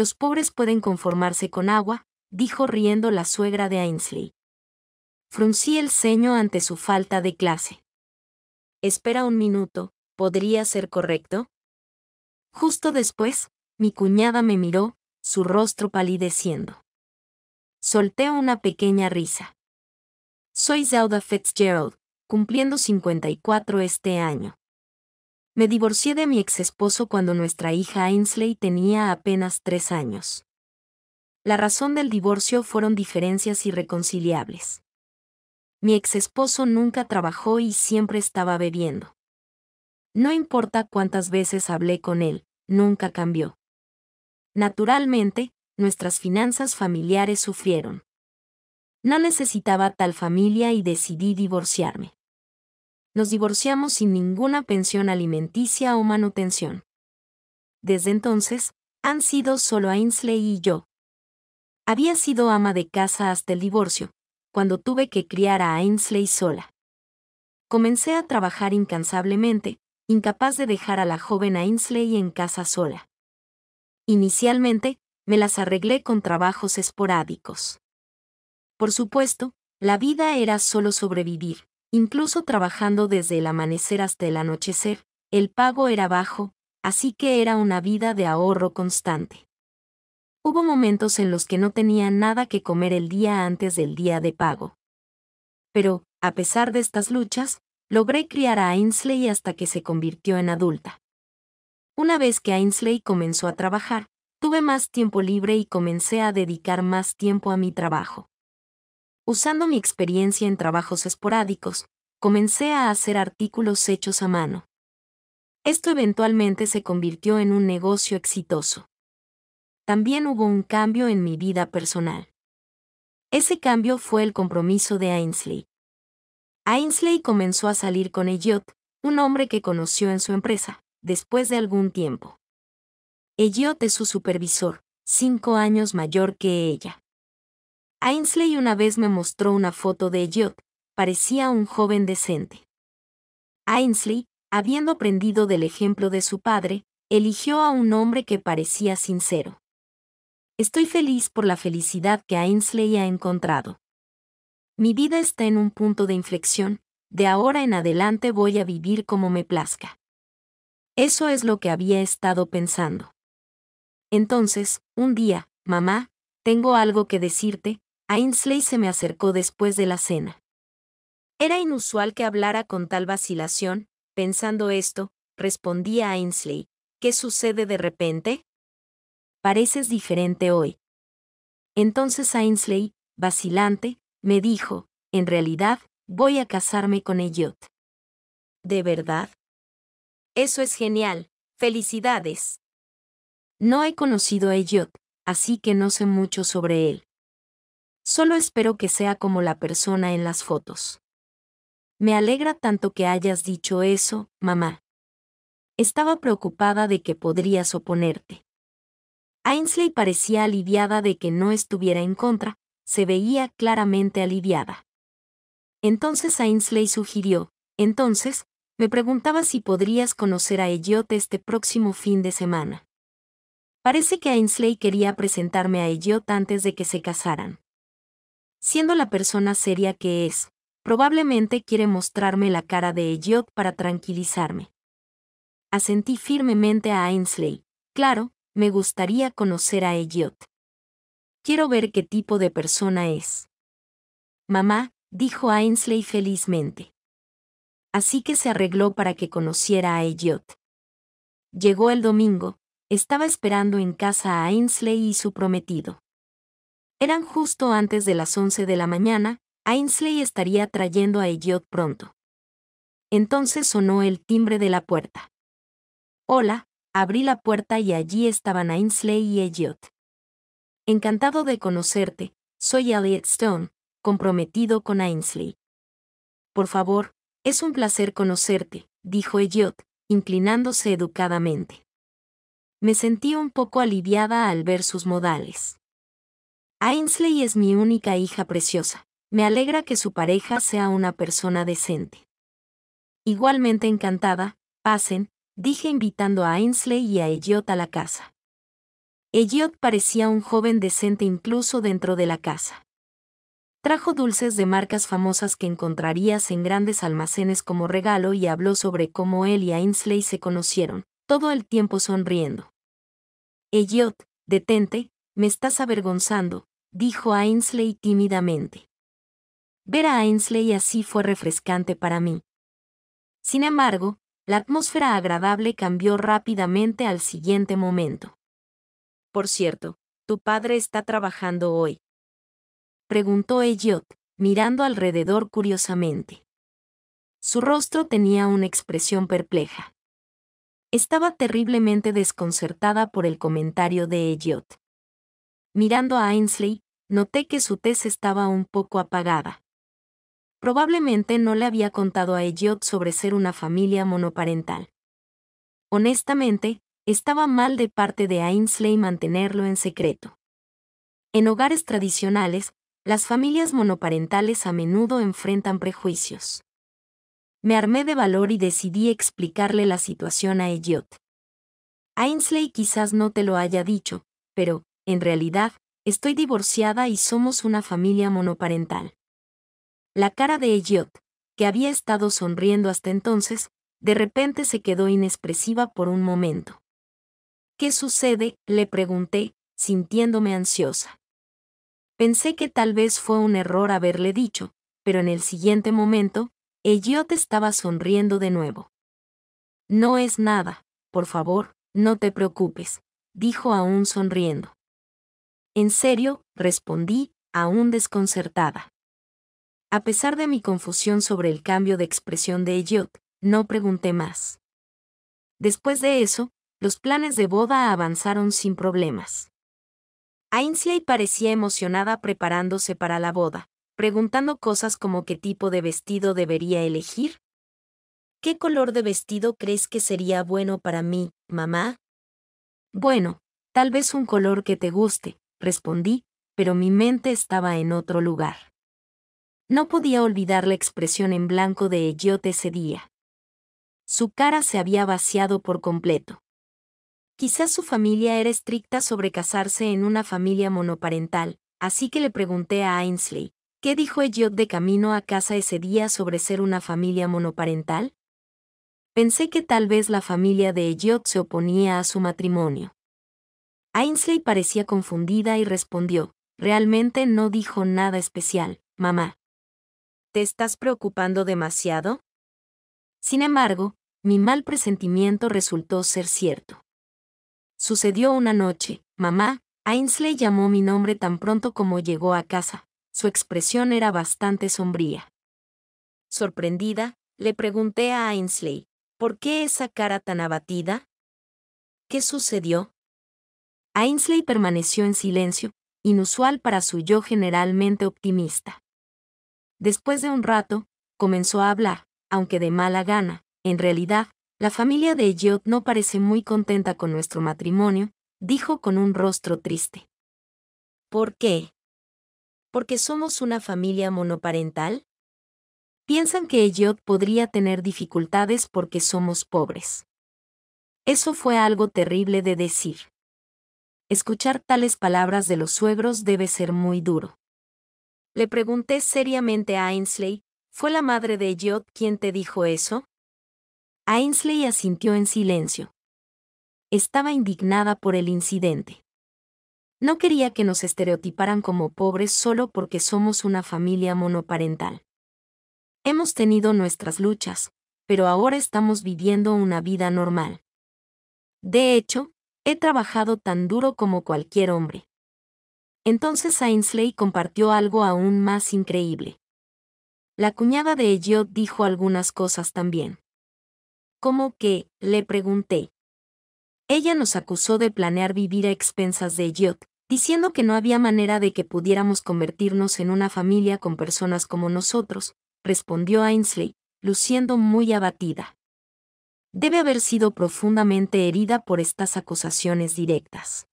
Los pobres pueden conformarse con agua, dijo riendo la suegra de Ainsley. Fruncí el ceño ante su falta de clase. Espera un minuto, ¿podría ser correcto? Justo después, mi cuñada me miró, su rostro palideciendo. Solté una pequeña risa. Soy Zelda Fitzgerald, cumpliendo 54 este año. Me divorcié de mi ex esposo cuando nuestra hija Ainsley tenía apenas tres años. La razón del divorcio fueron diferencias irreconciliables. Mi ex esposo nunca trabajó y siempre estaba bebiendo. No importa cuántas veces hablé con él, nunca cambió. Naturalmente, nuestras finanzas familiares sufrieron. No necesitaba tal familia y decidí divorciarme nos divorciamos sin ninguna pensión alimenticia o manutención. Desde entonces, han sido solo Ainsley y yo. Había sido ama de casa hasta el divorcio, cuando tuve que criar a Ainsley sola. Comencé a trabajar incansablemente, incapaz de dejar a la joven Ainsley en casa sola. Inicialmente, me las arreglé con trabajos esporádicos. Por supuesto, la vida era solo sobrevivir, Incluso trabajando desde el amanecer hasta el anochecer, el pago era bajo, así que era una vida de ahorro constante. Hubo momentos en los que no tenía nada que comer el día antes del día de pago. Pero, a pesar de estas luchas, logré criar a Ainsley hasta que se convirtió en adulta. Una vez que Ainsley comenzó a trabajar, tuve más tiempo libre y comencé a dedicar más tiempo a mi trabajo. Usando mi experiencia en trabajos esporádicos, comencé a hacer artículos hechos a mano. Esto eventualmente se convirtió en un negocio exitoso. También hubo un cambio en mi vida personal. Ese cambio fue el compromiso de Ainsley. Ainsley comenzó a salir con Elliot, un hombre que conoció en su empresa, después de algún tiempo. Elliot es su supervisor, cinco años mayor que ella. Ainsley una vez me mostró una foto de Elliot, parecía un joven decente. Ainsley, habiendo aprendido del ejemplo de su padre, eligió a un hombre que parecía sincero. Estoy feliz por la felicidad que Ainsley ha encontrado. Mi vida está en un punto de inflexión, de ahora en adelante voy a vivir como me plazca. Eso es lo que había estado pensando. Entonces, un día, mamá, tengo algo que decirte, Ainsley se me acercó después de la cena. Era inusual que hablara con tal vacilación, pensando esto, respondía Ainsley, ¿qué sucede de repente? Pareces diferente hoy. Entonces Ainsley, vacilante, me dijo, en realidad, voy a casarme con Elliot. ¿De verdad? Eso es genial. Felicidades. No he conocido a Elliot, así que no sé mucho sobre él. Solo espero que sea como la persona en las fotos. Me alegra tanto que hayas dicho eso, mamá. Estaba preocupada de que podrías oponerte. Ainsley parecía aliviada de que no estuviera en contra, se veía claramente aliviada. Entonces Ainsley sugirió, entonces, me preguntaba si podrías conocer a Elliot este próximo fin de semana. Parece que Ainsley quería presentarme a Elliot antes de que se casaran. Siendo la persona seria que es, probablemente quiere mostrarme la cara de Elliot para tranquilizarme. Asentí firmemente a Ainsley. Claro, me gustaría conocer a Elliot. Quiero ver qué tipo de persona es. Mamá, dijo Ainsley felizmente. Así que se arregló para que conociera a Elliot. Llegó el domingo, estaba esperando en casa a Ainsley y su prometido. Eran justo antes de las 11 de la mañana, Ainsley estaría trayendo a Elliot pronto. Entonces sonó el timbre de la puerta. Hola, abrí la puerta y allí estaban Ainsley y Elliot. Encantado de conocerte, soy Elliot Stone, comprometido con Ainsley. Por favor, es un placer conocerte, dijo Elliot, inclinándose educadamente. Me sentí un poco aliviada al ver sus modales. Ainsley es mi única hija preciosa. Me alegra que su pareja sea una persona decente. Igualmente encantada, pasen, dije invitando a Ainsley y a Elliot a la casa. Elliot parecía un joven decente incluso dentro de la casa. Trajo dulces de marcas famosas que encontrarías en grandes almacenes como regalo y habló sobre cómo él y Ainsley se conocieron, todo el tiempo sonriendo. Elliot, detente, me estás avergonzando, dijo Ainsley tímidamente. Ver a Ainsley así fue refrescante para mí. Sin embargo, la atmósfera agradable cambió rápidamente al siguiente momento. Por cierto, tu padre está trabajando hoy. Preguntó Elliot, mirando alrededor curiosamente. Su rostro tenía una expresión perpleja. Estaba terriblemente desconcertada por el comentario de Elliot. Mirando a Ainsley, noté que su tez estaba un poco apagada. Probablemente no le había contado a Elliot sobre ser una familia monoparental. Honestamente, estaba mal de parte de Ainsley mantenerlo en secreto. En hogares tradicionales, las familias monoparentales a menudo enfrentan prejuicios. Me armé de valor y decidí explicarle la situación a Elliot. Ainsley quizás no te lo haya dicho, pero, en realidad, estoy divorciada y somos una familia monoparental. La cara de Elliot, que había estado sonriendo hasta entonces, de repente se quedó inexpresiva por un momento. ¿Qué sucede? le pregunté, sintiéndome ansiosa. Pensé que tal vez fue un error haberle dicho, pero en el siguiente momento, Elliot estaba sonriendo de nuevo. No es nada, por favor, no te preocupes, dijo aún sonriendo. En serio, respondí, aún desconcertada. A pesar de mi confusión sobre el cambio de expresión de Elliot, no pregunté más. Después de eso, los planes de boda avanzaron sin problemas. Ainsley parecía emocionada preparándose para la boda, preguntando cosas como qué tipo de vestido debería elegir. ¿Qué color de vestido crees que sería bueno para mí, mamá? Bueno, tal vez un color que te guste, respondí, pero mi mente estaba en otro lugar. No podía olvidar la expresión en blanco de Elliot ese día. Su cara se había vaciado por completo. Quizás su familia era estricta sobre casarse en una familia monoparental, así que le pregunté a Ainsley, ¿qué dijo Elliot de camino a casa ese día sobre ser una familia monoparental? Pensé que tal vez la familia de Elliot se oponía a su matrimonio. Ainsley parecía confundida y respondió, realmente no dijo nada especial, mamá. ¿Te estás preocupando demasiado? Sin embargo, mi mal presentimiento resultó ser cierto. Sucedió una noche, mamá, Ainsley llamó mi nombre tan pronto como llegó a casa. Su expresión era bastante sombría. Sorprendida, le pregunté a Ainsley, ¿por qué esa cara tan abatida? ¿Qué sucedió? Ainsley permaneció en silencio, inusual para su yo generalmente optimista. Después de un rato, comenzó a hablar, aunque de mala gana. En realidad, la familia de Elliot no parece muy contenta con nuestro matrimonio, dijo con un rostro triste. ¿Por qué? ¿Porque somos una familia monoparental? Piensan que Elliot podría tener dificultades porque somos pobres. Eso fue algo terrible de decir. Escuchar tales palabras de los suegros debe ser muy duro. Le pregunté seriamente a Ainsley, ¿fue la madre de Elliot quien te dijo eso? Ainsley asintió en silencio. Estaba indignada por el incidente. No quería que nos estereotiparan como pobres solo porque somos una familia monoparental. Hemos tenido nuestras luchas, pero ahora estamos viviendo una vida normal. De hecho, He trabajado tan duro como cualquier hombre. Entonces Ainsley compartió algo aún más increíble. La cuñada de Elliot dijo algunas cosas también. ¿Cómo que? le pregunté. Ella nos acusó de planear vivir a expensas de Elliot, diciendo que no había manera de que pudiéramos convertirnos en una familia con personas como nosotros, respondió Ainsley, luciendo muy abatida debe haber sido profundamente herida por estas acusaciones directas.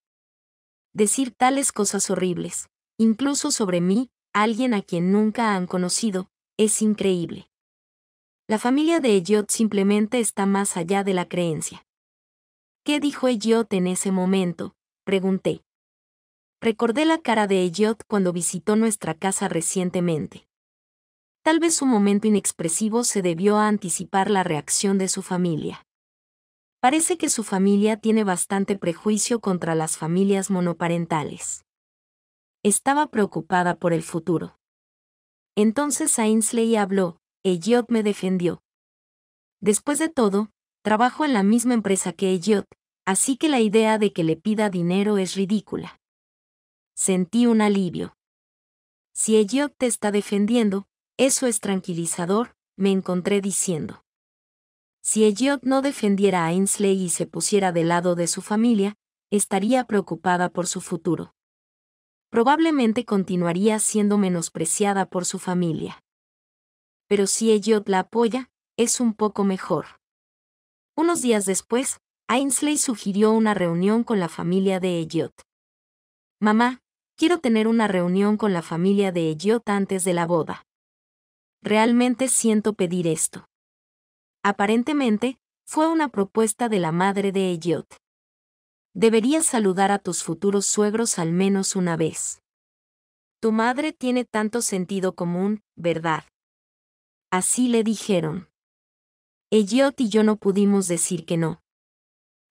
Decir tales cosas horribles, incluso sobre mí, alguien a quien nunca han conocido, es increíble. La familia de Elliot simplemente está más allá de la creencia. ¿Qué dijo Elliot en ese momento? pregunté. Recordé la cara de Elliot cuando visitó nuestra casa recientemente. Tal vez su momento inexpresivo se debió a anticipar la reacción de su familia. Parece que su familia tiene bastante prejuicio contra las familias monoparentales. Estaba preocupada por el futuro. Entonces Ainsley habló, Elliot me defendió. Después de todo, trabajo en la misma empresa que Elliot, así que la idea de que le pida dinero es ridícula. Sentí un alivio. Si Elliot te está defendiendo, eso es tranquilizador, me encontré diciendo. Si Elliot no defendiera a Ainsley y se pusiera del lado de su familia, estaría preocupada por su futuro. Probablemente continuaría siendo menospreciada por su familia. Pero si Elliot la apoya, es un poco mejor. Unos días después, Ainsley sugirió una reunión con la familia de Elliot. Mamá, quiero tener una reunión con la familia de Elliot antes de la boda. Realmente siento pedir esto. Aparentemente, fue una propuesta de la madre de Elliot. Deberías saludar a tus futuros suegros al menos una vez. Tu madre tiene tanto sentido común, ¿verdad? Así le dijeron. Elliot y yo no pudimos decir que no.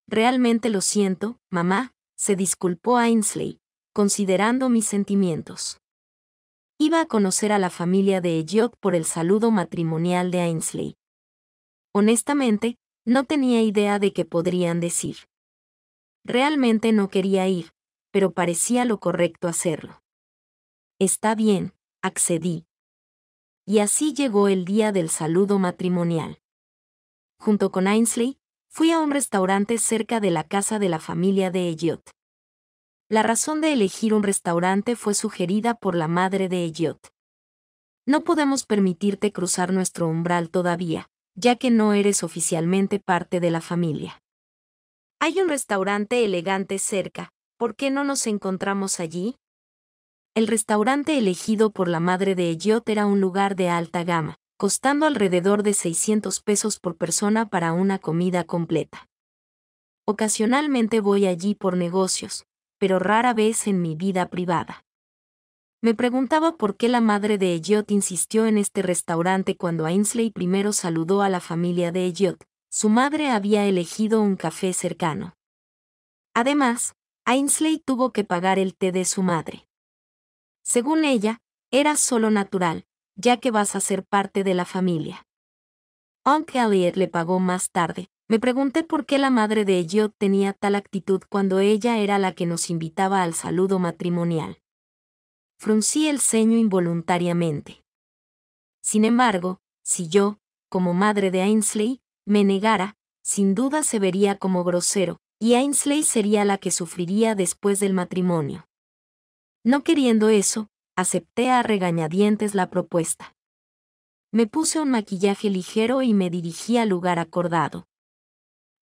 Realmente lo siento, mamá, se disculpó Ainsley, considerando mis sentimientos iba a conocer a la familia de Elliot por el saludo matrimonial de Ainsley. Honestamente, no tenía idea de qué podrían decir. Realmente no quería ir, pero parecía lo correcto hacerlo. Está bien, accedí. Y así llegó el día del saludo matrimonial. Junto con Ainsley, fui a un restaurante cerca de la casa de la familia de Elliot. La razón de elegir un restaurante fue sugerida por la madre de Elliot. No podemos permitirte cruzar nuestro umbral todavía, ya que no eres oficialmente parte de la familia. Hay un restaurante elegante cerca, ¿por qué no nos encontramos allí? El restaurante elegido por la madre de Elliot era un lugar de alta gama, costando alrededor de 600 pesos por persona para una comida completa. Ocasionalmente voy allí por negocios, pero rara vez en mi vida privada. Me preguntaba por qué la madre de Elliot insistió en este restaurante cuando Ainsley primero saludó a la familia de Elliot. Su madre había elegido un café cercano. Además, Ainsley tuvo que pagar el té de su madre. Según ella, era solo natural, ya que vas a ser parte de la familia. Uncle Elliot le pagó más tarde, me pregunté por qué la madre de Elliot tenía tal actitud cuando ella era la que nos invitaba al saludo matrimonial. Fruncí el ceño involuntariamente. Sin embargo, si yo, como madre de Ainsley, me negara, sin duda se vería como grosero, y Ainsley sería la que sufriría después del matrimonio. No queriendo eso, acepté a regañadientes la propuesta. Me puse un maquillaje ligero y me dirigí al lugar acordado.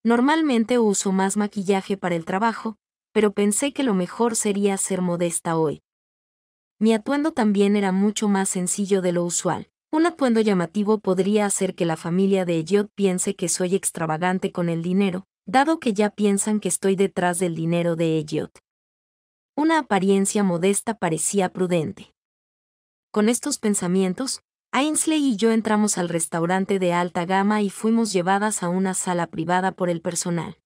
Normalmente uso más maquillaje para el trabajo, pero pensé que lo mejor sería ser modesta hoy. Mi atuendo también era mucho más sencillo de lo usual. Un atuendo llamativo podría hacer que la familia de Elliot piense que soy extravagante con el dinero, dado que ya piensan que estoy detrás del dinero de Elliot. Una apariencia modesta parecía prudente. Con estos pensamientos, Ainsley y yo entramos al restaurante de alta gama y fuimos llevadas a una sala privada por el personal.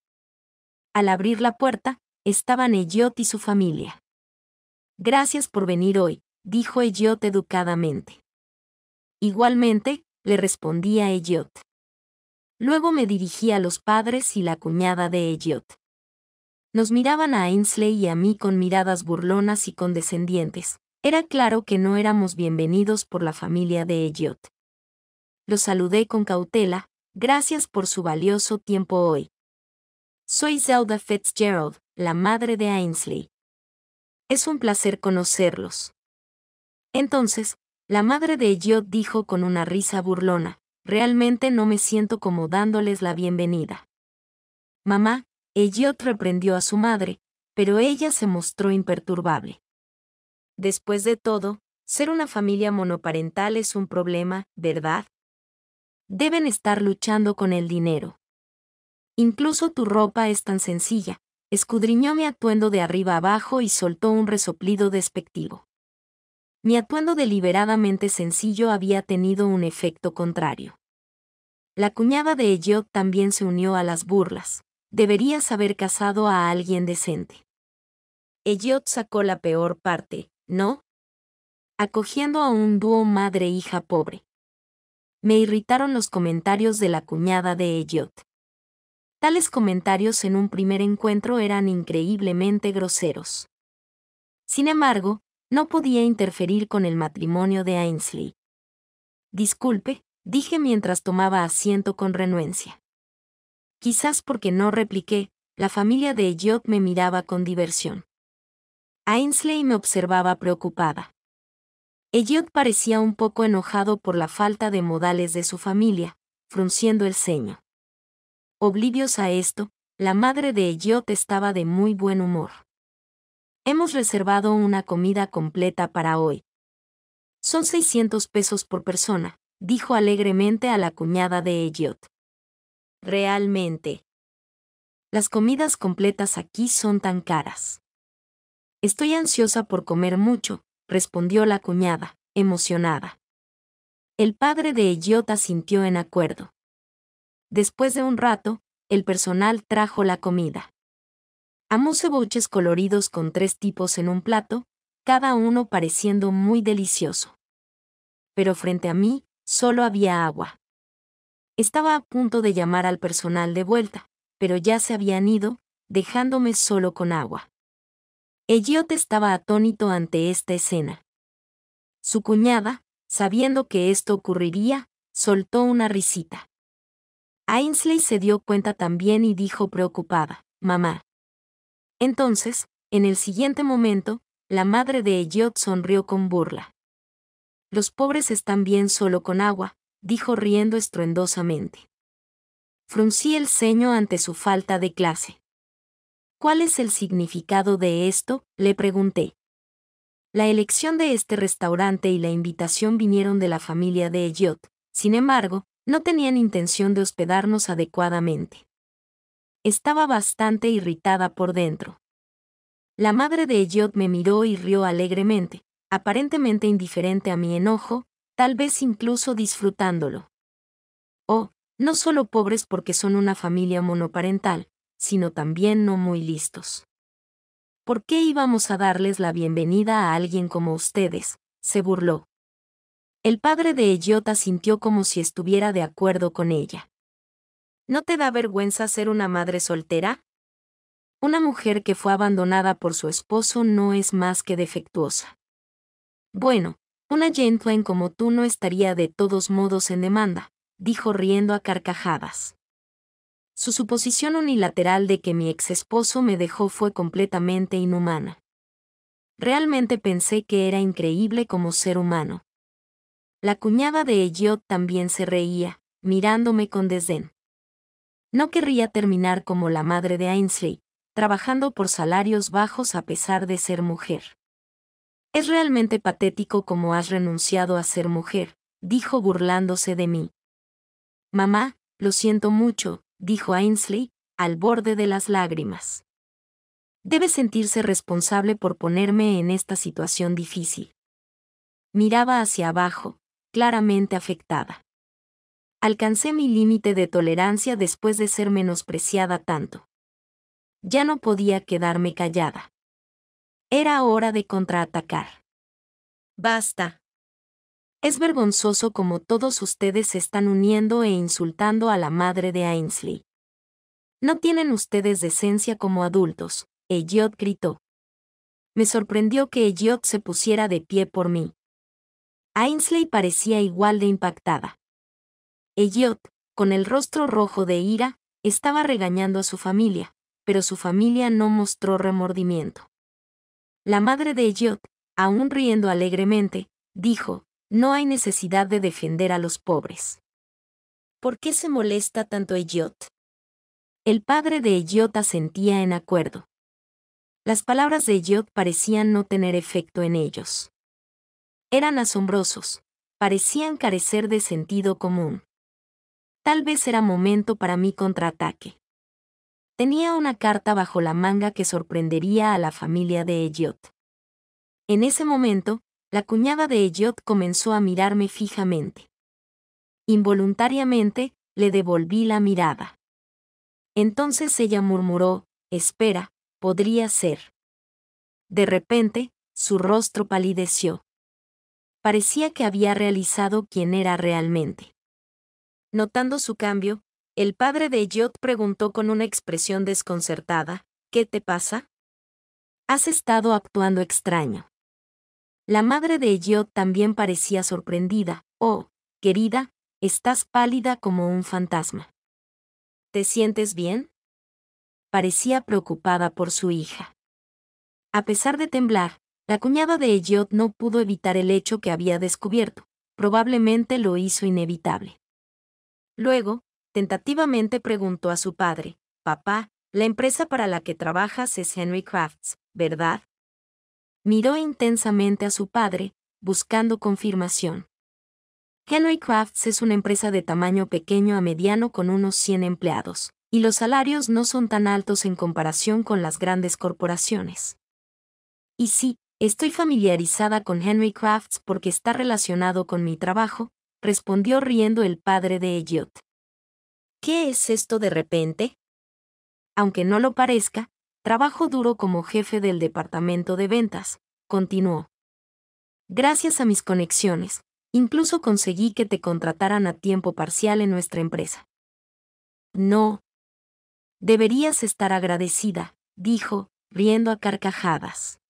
Al abrir la puerta, estaban Elliot y su familia. Gracias por venir hoy, dijo Elliot educadamente. Igualmente, le respondía Elliot. Luego me dirigí a los padres y la cuñada de Elliot. Nos miraban a Ainsley y a mí con miradas burlonas y condescendientes, era claro que no éramos bienvenidos por la familia de Elliot. Los saludé con cautela, gracias por su valioso tiempo hoy. Soy Zelda Fitzgerald, la madre de Ainsley. Es un placer conocerlos. Entonces, la madre de Elliot dijo con una risa burlona, realmente no me siento como dándoles la bienvenida. Mamá, Elliot reprendió a su madre, pero ella se mostró imperturbable. Después de todo, ser una familia monoparental es un problema, ¿verdad? Deben estar luchando con el dinero. Incluso tu ropa es tan sencilla. Escudriñó mi atuendo de arriba abajo y soltó un resoplido despectivo. Mi atuendo deliberadamente sencillo había tenido un efecto contrario. La cuñada de Elliot también se unió a las burlas. Deberías haber casado a alguien decente. Elliot sacó la peor parte, ¿no? Acogiendo a un dúo madre-hija pobre. Me irritaron los comentarios de la cuñada de Elliot. Tales comentarios en un primer encuentro eran increíblemente groseros. Sin embargo, no podía interferir con el matrimonio de Ainsley. Disculpe, dije mientras tomaba asiento con renuencia. Quizás porque no repliqué, la familia de Elliot me miraba con diversión. Ainsley me observaba preocupada. Elliot parecía un poco enojado por la falta de modales de su familia, frunciendo el ceño. Oblivios a esto, la madre de Elliot estaba de muy buen humor. Hemos reservado una comida completa para hoy. Son 600 pesos por persona, dijo alegremente a la cuñada de Elliot. Realmente. Las comidas completas aquí son tan caras. Estoy ansiosa por comer mucho, respondió la cuñada, emocionada. El padre de Ellota sintió en acuerdo. Después de un rato, el personal trajo la comida. Amos ceboches coloridos con tres tipos en un plato, cada uno pareciendo muy delicioso. Pero frente a mí, solo había agua. Estaba a punto de llamar al personal de vuelta, pero ya se habían ido, dejándome solo con agua. Elliot estaba atónito ante esta escena. Su cuñada, sabiendo que esto ocurriría, soltó una risita. Ainsley se dio cuenta también y dijo preocupada, Mamá. Entonces, en el siguiente momento, la madre de Elliot sonrió con burla. Los pobres están bien solo con agua, dijo riendo estruendosamente. Fruncí el ceño ante su falta de clase. ¿Cuál es el significado de esto? le pregunté. La elección de este restaurante y la invitación vinieron de la familia de Elliot, sin embargo, no tenían intención de hospedarnos adecuadamente. Estaba bastante irritada por dentro. La madre de Elliot me miró y rió alegremente, aparentemente indiferente a mi enojo, tal vez incluso disfrutándolo. Oh, no solo pobres porque son una familia monoparental, sino también no muy listos. ¿Por qué íbamos a darles la bienvenida a alguien como ustedes? se burló. El padre de ellota sintió como si estuviera de acuerdo con ella. ¿No te da vergüenza ser una madre soltera? Una mujer que fue abandonada por su esposo no es más que defectuosa. Bueno, una en como tú no estaría de todos modos en demanda, dijo riendo a carcajadas. Su suposición unilateral de que mi ex esposo me dejó fue completamente inhumana. Realmente pensé que era increíble como ser humano. La cuñada de Elliot también se reía, mirándome con desdén. No querría terminar como la madre de Ainsley, trabajando por salarios bajos a pesar de ser mujer. Es realmente patético como has renunciado a ser mujer, dijo burlándose de mí. Mamá, lo siento mucho, dijo Ainsley, al borde de las lágrimas. Debe sentirse responsable por ponerme en esta situación difícil. Miraba hacia abajo, claramente afectada. Alcancé mi límite de tolerancia después de ser menospreciada tanto. Ya no podía quedarme callada. Era hora de contraatacar. Basta, es vergonzoso como todos ustedes se están uniendo e insultando a la madre de Ainsley. No tienen ustedes decencia como adultos, Elliot gritó. Me sorprendió que Elliot se pusiera de pie por mí. Ainsley parecía igual de impactada. Elliot, con el rostro rojo de ira, estaba regañando a su familia, pero su familia no mostró remordimiento. La madre de Elliot, aún riendo alegremente, dijo, no hay necesidad de defender a los pobres. ¿Por qué se molesta tanto Elliot? El padre de Elliot asentía en acuerdo. Las palabras de Elliot parecían no tener efecto en ellos. Eran asombrosos, parecían carecer de sentido común. Tal vez era momento para mi contraataque. Tenía una carta bajo la manga que sorprendería a la familia de Elliot. En ese momento, la cuñada de Elliot comenzó a mirarme fijamente. Involuntariamente, le devolví la mirada. Entonces ella murmuró, espera, podría ser. De repente, su rostro palideció. Parecía que había realizado quién era realmente. Notando su cambio, el padre de Elliot preguntó con una expresión desconcertada, ¿Qué te pasa? Has estado actuando extraño. La madre de Elliot también parecía sorprendida. Oh, querida, estás pálida como un fantasma. ¿Te sientes bien? Parecía preocupada por su hija. A pesar de temblar, la cuñada de Elliot no pudo evitar el hecho que había descubierto. Probablemente lo hizo inevitable. Luego, tentativamente preguntó a su padre, Papá, la empresa para la que trabajas es Henry Crafts, ¿verdad? miró intensamente a su padre, buscando confirmación. Henry Crafts es una empresa de tamaño pequeño a mediano con unos 100 empleados, y los salarios no son tan altos en comparación con las grandes corporaciones. Y sí, estoy familiarizada con Henry Crafts porque está relacionado con mi trabajo, respondió riendo el padre de Elliot. ¿Qué es esto de repente? Aunque no lo parezca, Trabajo duro como jefe del departamento de ventas, continuó. Gracias a mis conexiones, incluso conseguí que te contrataran a tiempo parcial en nuestra empresa. No. Deberías estar agradecida, dijo, riendo a carcajadas.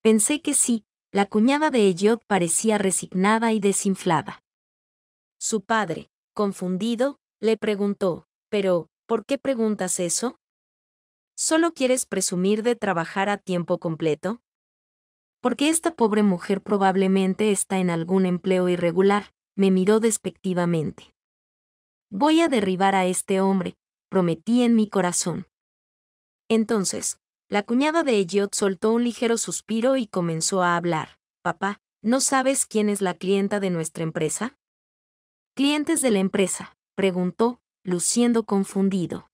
Pensé que sí, la cuñada de Elliot parecía resignada y desinflada. Su padre, confundido, le preguntó, pero, ¿por qué preguntas eso? ¿Solo quieres presumir de trabajar a tiempo completo? Porque esta pobre mujer probablemente está en algún empleo irregular, me miró despectivamente. Voy a derribar a este hombre, prometí en mi corazón. Entonces, la cuñada de Elliot soltó un ligero suspiro y comenzó a hablar. Papá, ¿no sabes quién es la clienta de nuestra empresa? Clientes de la empresa, preguntó, luciendo confundido.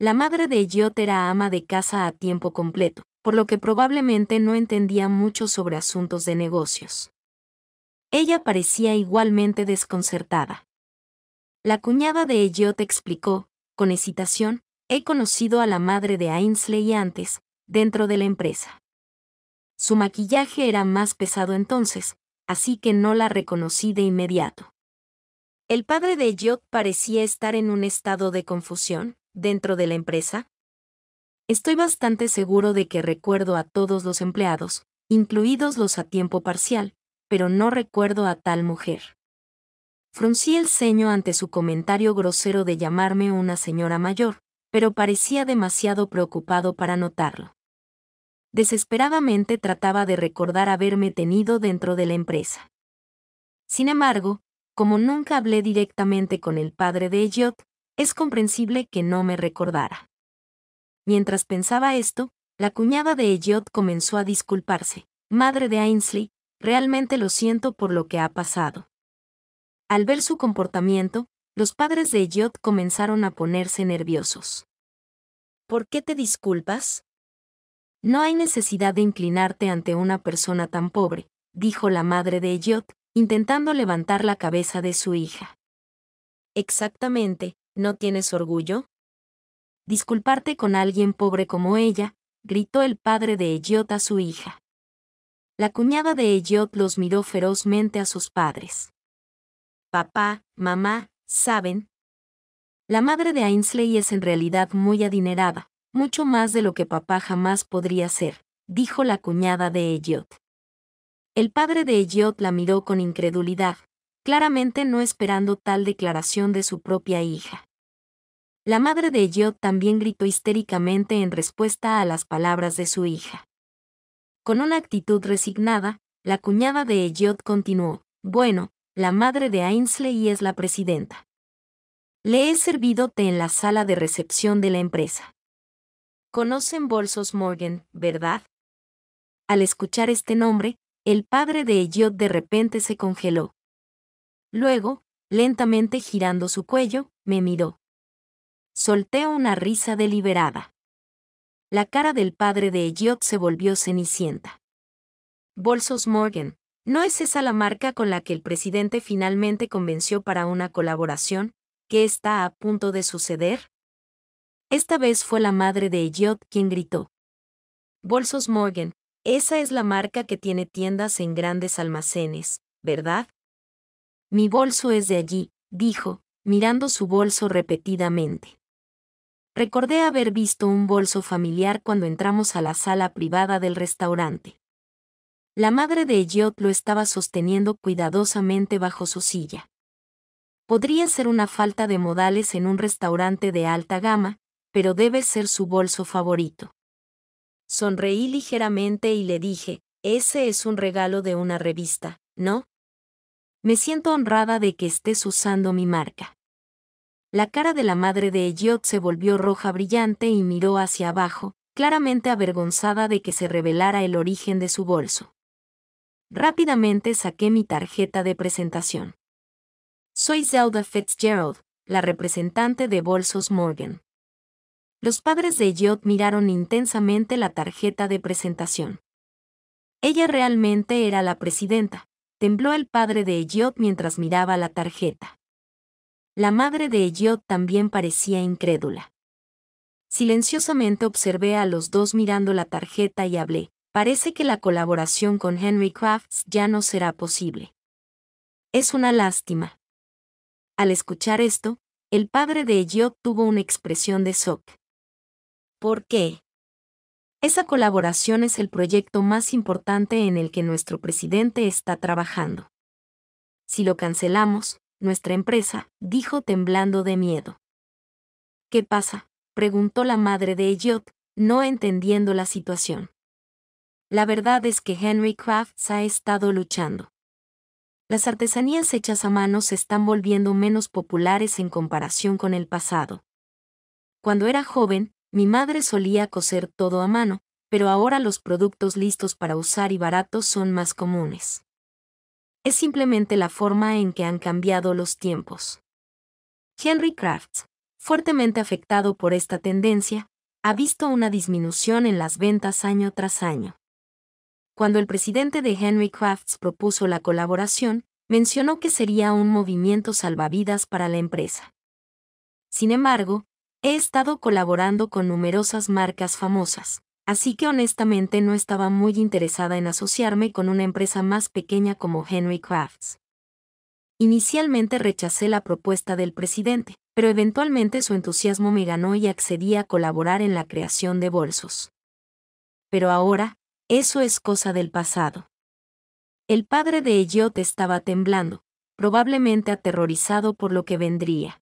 La madre de Elliot era ama de casa a tiempo completo, por lo que probablemente no entendía mucho sobre asuntos de negocios. Ella parecía igualmente desconcertada. La cuñada de Elliot explicó, con excitación, he conocido a la madre de Ainsley antes, dentro de la empresa. Su maquillaje era más pesado entonces, así que no la reconocí de inmediato. El padre de Elliot parecía estar en un estado de confusión, dentro de la empresa? Estoy bastante seguro de que recuerdo a todos los empleados, incluidos los a tiempo parcial, pero no recuerdo a tal mujer. Fruncí el ceño ante su comentario grosero de llamarme una señora mayor, pero parecía demasiado preocupado para notarlo. Desesperadamente trataba de recordar haberme tenido dentro de la empresa. Sin embargo, como nunca hablé directamente con el padre de Elliot, es comprensible que no me recordara. Mientras pensaba esto, la cuñada de Elliot comenzó a disculparse. Madre de Ainsley, realmente lo siento por lo que ha pasado. Al ver su comportamiento, los padres de Elliot comenzaron a ponerse nerviosos. ¿Por qué te disculpas? No hay necesidad de inclinarte ante una persona tan pobre, dijo la madre de Elliot, intentando levantar la cabeza de su hija. Exactamente, ¿No tienes orgullo? Disculparte con alguien pobre como ella, gritó el padre de Elliot a su hija. La cuñada de Elliot los miró ferozmente a sus padres. Papá, mamá, ¿saben? La madre de Ainsley es en realidad muy adinerada, mucho más de lo que papá jamás podría ser, dijo la cuñada de Elliot. El padre de Elliot la miró con incredulidad, claramente no esperando tal declaración de su propia hija. La madre de Elliot también gritó histéricamente en respuesta a las palabras de su hija. Con una actitud resignada, la cuñada de Elliot continuó, bueno, la madre de Ainsley es la presidenta. Le he servido té en la sala de recepción de la empresa. Conocen Bolsos Morgan, ¿verdad? Al escuchar este nombre, el padre de Elliot de repente se congeló. Luego, lentamente girando su cuello, me miró. Solté una risa deliberada. La cara del padre de Elliot se volvió cenicienta. Bolsos Morgan, ¿no es esa la marca con la que el presidente finalmente convenció para una colaboración, que está a punto de suceder? Esta vez fue la madre de Elliot quien gritó. Bolsos Morgan, esa es la marca que tiene tiendas en grandes almacenes, ¿verdad? Mi bolso es de allí, dijo, mirando su bolso repetidamente. Recordé haber visto un bolso familiar cuando entramos a la sala privada del restaurante. La madre de Elliot lo estaba sosteniendo cuidadosamente bajo su silla. Podría ser una falta de modales en un restaurante de alta gama, pero debe ser su bolso favorito. Sonreí ligeramente y le dije, ese es un regalo de una revista, ¿no? Me siento honrada de que estés usando mi marca. La cara de la madre de Elliot se volvió roja brillante y miró hacia abajo, claramente avergonzada de que se revelara el origen de su bolso. Rápidamente saqué mi tarjeta de presentación. Soy Zelda Fitzgerald, la representante de Bolsos Morgan. Los padres de Elliot miraron intensamente la tarjeta de presentación. Ella realmente era la presidenta, tembló el padre de Elliot mientras miraba la tarjeta. La madre de Elliot también parecía incrédula. Silenciosamente observé a los dos mirando la tarjeta y hablé. Parece que la colaboración con Henry Crafts ya no será posible. Es una lástima. Al escuchar esto, el padre de Elliot tuvo una expresión de shock. ¿Por qué? Esa colaboración es el proyecto más importante en el que nuestro presidente está trabajando. Si lo cancelamos, nuestra empresa, dijo temblando de miedo. ¿Qué pasa? preguntó la madre de Elliot, no entendiendo la situación. La verdad es que Henry Crafts ha estado luchando. Las artesanías hechas a mano se están volviendo menos populares en comparación con el pasado. Cuando era joven, mi madre solía coser todo a mano, pero ahora los productos listos para usar y baratos son más comunes. Es simplemente la forma en que han cambiado los tiempos. Henry Crafts, fuertemente afectado por esta tendencia, ha visto una disminución en las ventas año tras año. Cuando el presidente de Henry Crafts propuso la colaboración, mencionó que sería un movimiento salvavidas para la empresa. Sin embargo, He estado colaborando con numerosas marcas famosas, así que honestamente no estaba muy interesada en asociarme con una empresa más pequeña como Henry Crafts. Inicialmente rechacé la propuesta del presidente, pero eventualmente su entusiasmo me ganó y accedí a colaborar en la creación de bolsos. Pero ahora, eso es cosa del pasado. El padre de Elliot estaba temblando, probablemente aterrorizado por lo que vendría.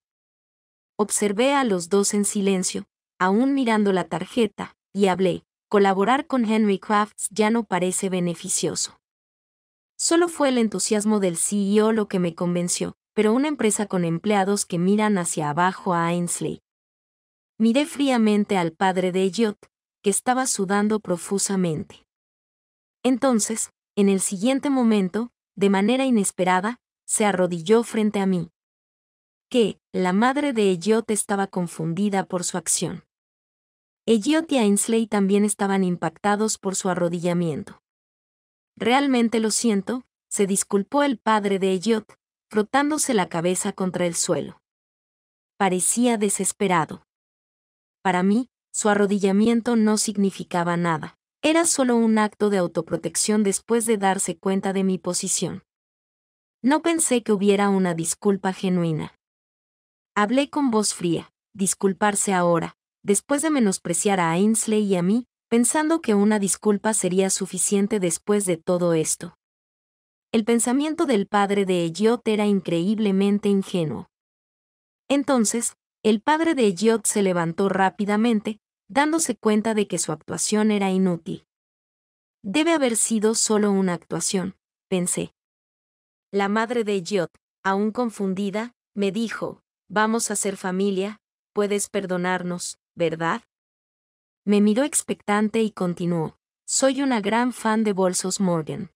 Observé a los dos en silencio, aún mirando la tarjeta, y hablé. Colaborar con Henry Crafts ya no parece beneficioso. Solo fue el entusiasmo del CEO lo que me convenció, pero una empresa con empleados que miran hacia abajo a Ainsley. Miré fríamente al padre de Elliot, que estaba sudando profusamente. Entonces, en el siguiente momento, de manera inesperada, se arrodilló frente a mí que la madre de Elliot estaba confundida por su acción. Elliot y Ainsley también estaban impactados por su arrodillamiento. Realmente lo siento, se disculpó el padre de Elliot, frotándose la cabeza contra el suelo. Parecía desesperado. Para mí, su arrodillamiento no significaba nada. Era solo un acto de autoprotección después de darse cuenta de mi posición. No pensé que hubiera una disculpa genuina. Hablé con voz fría. Disculparse ahora, después de menospreciar a Ainsley y a mí, pensando que una disculpa sería suficiente después de todo esto. El pensamiento del padre de Elliot era increíblemente ingenuo. Entonces, el padre de Elliot se levantó rápidamente, dándose cuenta de que su actuación era inútil. Debe haber sido solo una actuación, pensé. La madre de Elliot, aún confundida, me dijo, Vamos a ser familia, puedes perdonarnos, ¿verdad? Me miró expectante y continuó. Soy una gran fan de Bolsos Morgan.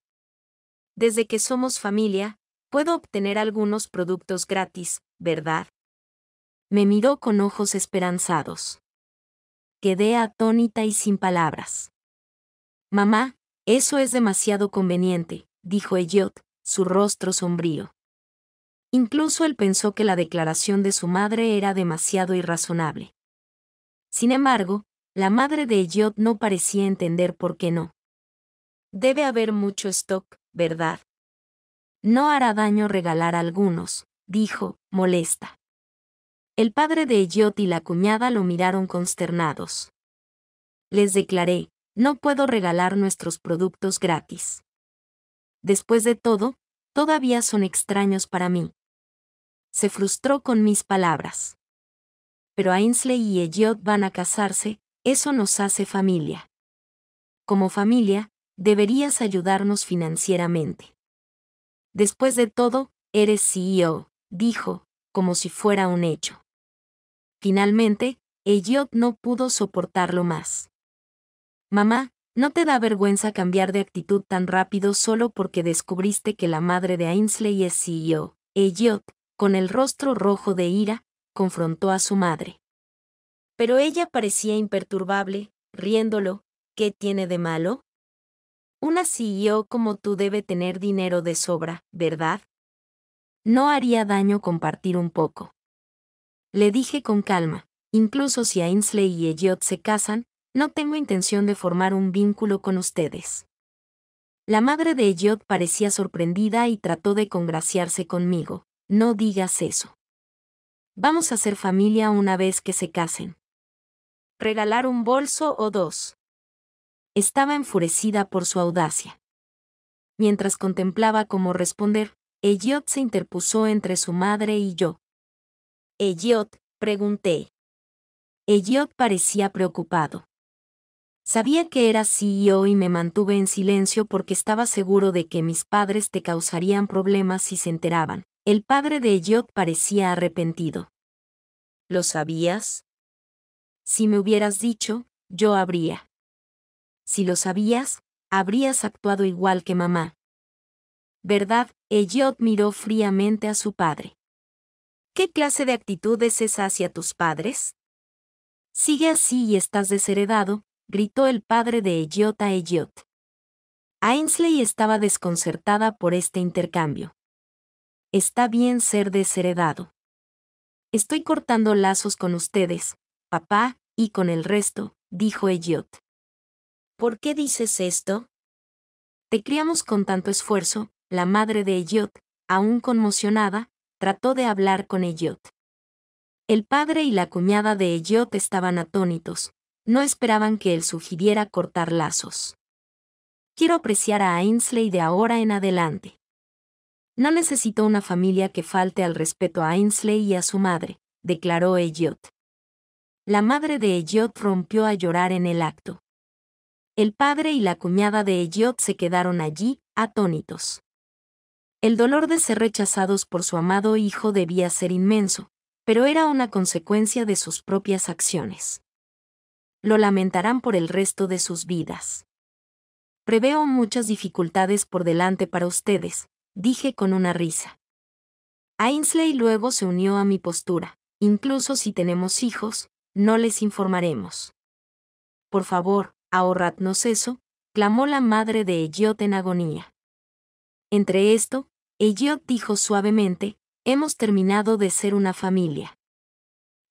Desde que somos familia, puedo obtener algunos productos gratis, ¿verdad? Me miró con ojos esperanzados. Quedé atónita y sin palabras. Mamá, eso es demasiado conveniente, dijo Elliot, su rostro sombrío. Incluso él pensó que la declaración de su madre era demasiado irrazonable. Sin embargo, la madre de Elliot no parecía entender por qué no. Debe haber mucho stock, ¿verdad? No hará daño regalar algunos, dijo, molesta. El padre de Elliot y la cuñada lo miraron consternados. Les declaré, no puedo regalar nuestros productos gratis. Después de todo, todavía son extraños para mí, se frustró con mis palabras. Pero Ainsley y Elliot van a casarse, eso nos hace familia. Como familia, deberías ayudarnos financieramente. Después de todo, eres CEO, dijo, como si fuera un hecho. Finalmente, Elliot no pudo soportarlo más. Mamá, ¿no te da vergüenza cambiar de actitud tan rápido solo porque descubriste que la madre de Ainsley es CEO? Elliot, con el rostro rojo de ira, confrontó a su madre. Pero ella parecía imperturbable, riéndolo, ¿qué tiene de malo? Una yo e como tú debe tener dinero de sobra, ¿verdad? No haría daño compartir un poco. Le dije con calma, incluso si Ainsley y Elliot se casan, no tengo intención de formar un vínculo con ustedes. La madre de Elliot parecía sorprendida y trató de congraciarse conmigo. No digas eso. Vamos a ser familia una vez que se casen. Regalar un bolso o dos. Estaba enfurecida por su audacia. Mientras contemplaba cómo responder, Elliot se interpuso entre su madre y yo. Elliot, pregunté. Elliot parecía preocupado. Sabía que era CEO y me mantuve en silencio porque estaba seguro de que mis padres te causarían problemas si se enteraban. El padre de Elliot parecía arrepentido. ¿Lo sabías? Si me hubieras dicho, yo habría. Si lo sabías, habrías actuado igual que mamá. ¿Verdad? Eliot miró fríamente a su padre. ¿Qué clase de actitud es esa hacia tus padres? Sigue así y estás desheredado, gritó el padre de Elliot a Elliot. Ainsley estaba desconcertada por este intercambio. Está bien ser desheredado. Estoy cortando lazos con ustedes, papá, y con el resto, dijo Elliot. ¿Por qué dices esto? Te criamos con tanto esfuerzo, la madre de Elliot, aún conmocionada, trató de hablar con Elliot. El padre y la cuñada de Elliot estaban atónitos, no esperaban que él sugiriera cortar lazos. Quiero apreciar a Ainsley de ahora en adelante. No necesito una familia que falte al respeto a Ainsley y a su madre, declaró Elliot. La madre de Elliot rompió a llorar en el acto. El padre y la cuñada de Elliot se quedaron allí, atónitos. El dolor de ser rechazados por su amado hijo debía ser inmenso, pero era una consecuencia de sus propias acciones. Lo lamentarán por el resto de sus vidas. Preveo muchas dificultades por delante para ustedes, dije con una risa. Ainsley luego se unió a mi postura. Incluso si tenemos hijos, no les informaremos. Por favor, ahorradnos eso, clamó la madre de Elliot en agonía. Entre esto, Elliot dijo suavemente, hemos terminado de ser una familia.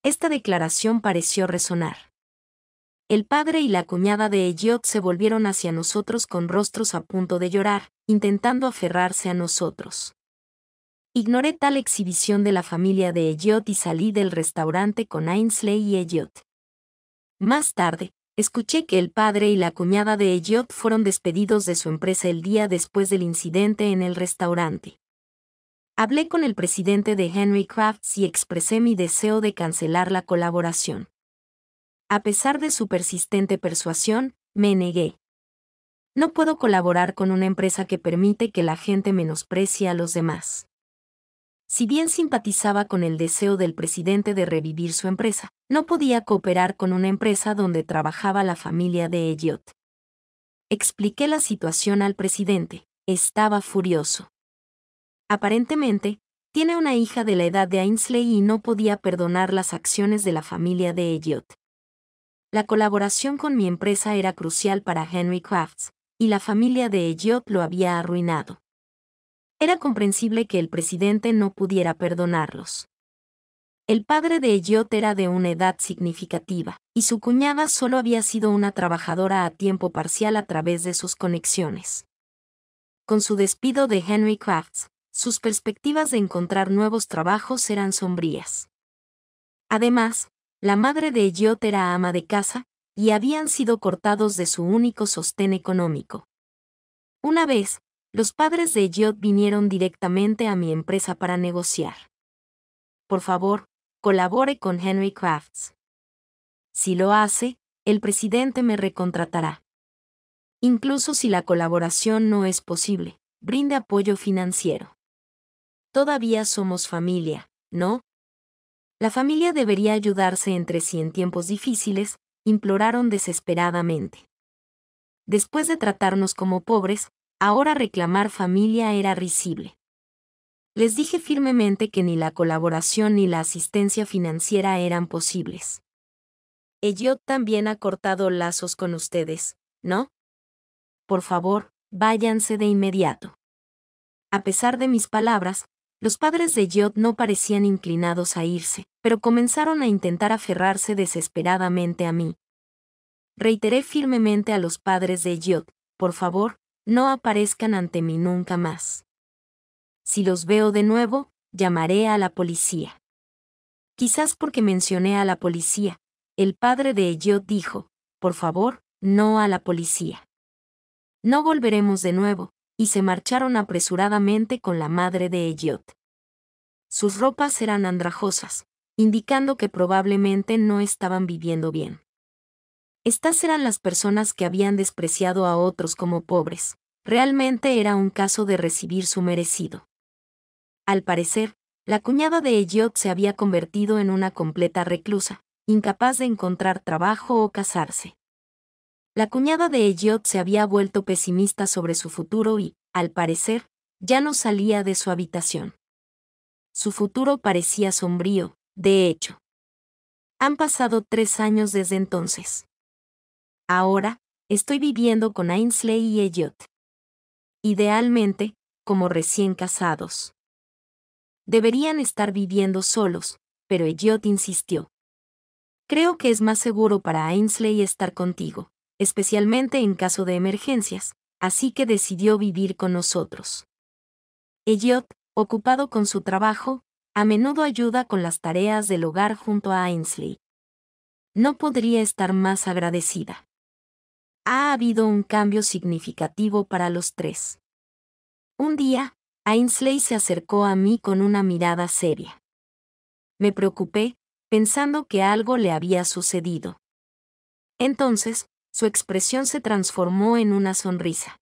Esta declaración pareció resonar. El padre y la cuñada de Elliot se volvieron hacia nosotros con rostros a punto de llorar, intentando aferrarse a nosotros. Ignoré tal exhibición de la familia de Elliot y salí del restaurante con Ainsley y Elliot. Más tarde, escuché que el padre y la cuñada de Elliot fueron despedidos de su empresa el día después del incidente en el restaurante. Hablé con el presidente de Henry Crafts y expresé mi deseo de cancelar la colaboración. A pesar de su persistente persuasión, me negué. No puedo colaborar con una empresa que permite que la gente menosprecie a los demás. Si bien simpatizaba con el deseo del presidente de revivir su empresa, no podía cooperar con una empresa donde trabajaba la familia de Elliot. Expliqué la situación al presidente. Estaba furioso. Aparentemente, tiene una hija de la edad de Ainsley y no podía perdonar las acciones de la familia de Elliot. La colaboración con mi empresa era crucial para Henry Crafts, y la familia de Elliot lo había arruinado. Era comprensible que el presidente no pudiera perdonarlos. El padre de Elliot era de una edad significativa, y su cuñada solo había sido una trabajadora a tiempo parcial a través de sus conexiones. Con su despido de Henry Crafts, sus perspectivas de encontrar nuevos trabajos eran sombrías. Además, la madre de Elliot era ama de casa, y habían sido cortados de su único sostén económico. Una vez, los padres de Elliot vinieron directamente a mi empresa para negociar. Por favor, colabore con Henry Crafts. Si lo hace, el presidente me recontratará. Incluso si la colaboración no es posible, brinde apoyo financiero. Todavía somos familia, ¿no? La familia debería ayudarse entre sí en tiempos difíciles, imploraron desesperadamente. Después de tratarnos como pobres, ahora reclamar familia era risible. Les dije firmemente que ni la colaboración ni la asistencia financiera eran posibles. yo también ha cortado lazos con ustedes, ¿no? Por favor, váyanse de inmediato. A pesar de mis palabras, los padres de Jod no parecían inclinados a irse, pero comenzaron a intentar aferrarse desesperadamente a mí. Reiteré firmemente a los padres de Jod, por favor, no aparezcan ante mí nunca más. Si los veo de nuevo, llamaré a la policía. Quizás porque mencioné a la policía, el padre de Elliot dijo, por favor, no a la policía. No volveremos de nuevo, y se marcharon apresuradamente con la madre de Elliot. Sus ropas eran andrajosas, indicando que probablemente no estaban viviendo bien. Estas eran las personas que habían despreciado a otros como pobres. Realmente era un caso de recibir su merecido. Al parecer, la cuñada de Elliot se había convertido en una completa reclusa, incapaz de encontrar trabajo o casarse. La cuñada de Elliot se había vuelto pesimista sobre su futuro y, al parecer, ya no salía de su habitación. Su futuro parecía sombrío, de hecho. Han pasado tres años desde entonces. Ahora, estoy viviendo con Ainsley y Elliot. Idealmente, como recién casados. Deberían estar viviendo solos, pero Elliot insistió. Creo que es más seguro para Ainsley estar contigo especialmente en caso de emergencias, así que decidió vivir con nosotros. Elliot, ocupado con su trabajo, a menudo ayuda con las tareas del hogar junto a Ainsley. No podría estar más agradecida. Ha habido un cambio significativo para los tres. Un día, Ainsley se acercó a mí con una mirada seria. Me preocupé, pensando que algo le había sucedido. Entonces, su expresión se transformó en una sonrisa.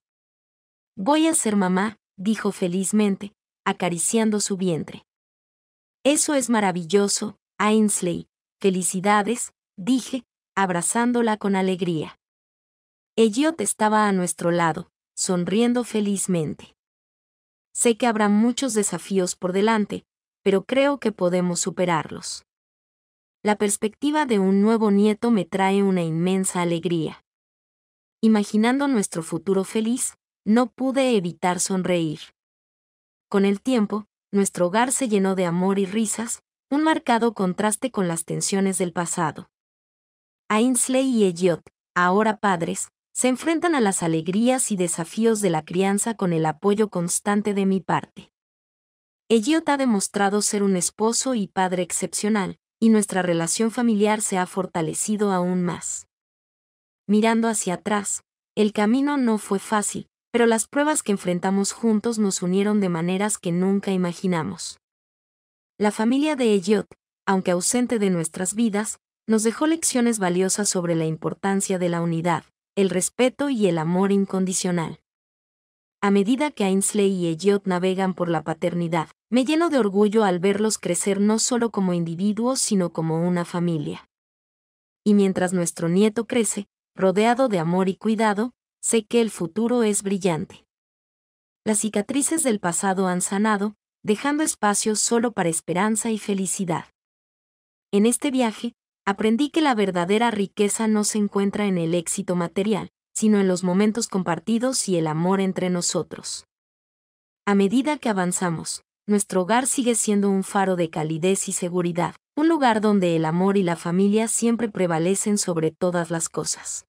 Voy a ser mamá, dijo felizmente, acariciando su vientre. Eso es maravilloso, Ainsley. Felicidades, dije, abrazándola con alegría. Elliot estaba a nuestro lado, sonriendo felizmente. Sé que habrá muchos desafíos por delante, pero creo que podemos superarlos. La perspectiva de un nuevo nieto me trae una inmensa alegría. Imaginando nuestro futuro feliz, no pude evitar sonreír. Con el tiempo, nuestro hogar se llenó de amor y risas, un marcado contraste con las tensiones del pasado. Ainsley y Elliot, ahora padres, se enfrentan a las alegrías y desafíos de la crianza con el apoyo constante de mi parte. Elliot ha demostrado ser un esposo y padre excepcional, y nuestra relación familiar se ha fortalecido aún más mirando hacia atrás. El camino no fue fácil, pero las pruebas que enfrentamos juntos nos unieron de maneras que nunca imaginamos. La familia de Elliot, aunque ausente de nuestras vidas, nos dejó lecciones valiosas sobre la importancia de la unidad, el respeto y el amor incondicional. A medida que Ainsley y Elliot navegan por la paternidad, me lleno de orgullo al verlos crecer no solo como individuos, sino como una familia. Y mientras nuestro nieto crece, rodeado de amor y cuidado, sé que el futuro es brillante. Las cicatrices del pasado han sanado, dejando espacio solo para esperanza y felicidad. En este viaje, aprendí que la verdadera riqueza no se encuentra en el éxito material, sino en los momentos compartidos y el amor entre nosotros. A medida que avanzamos, nuestro hogar sigue siendo un faro de calidez y seguridad, un lugar donde el amor y la familia siempre prevalecen sobre todas las cosas.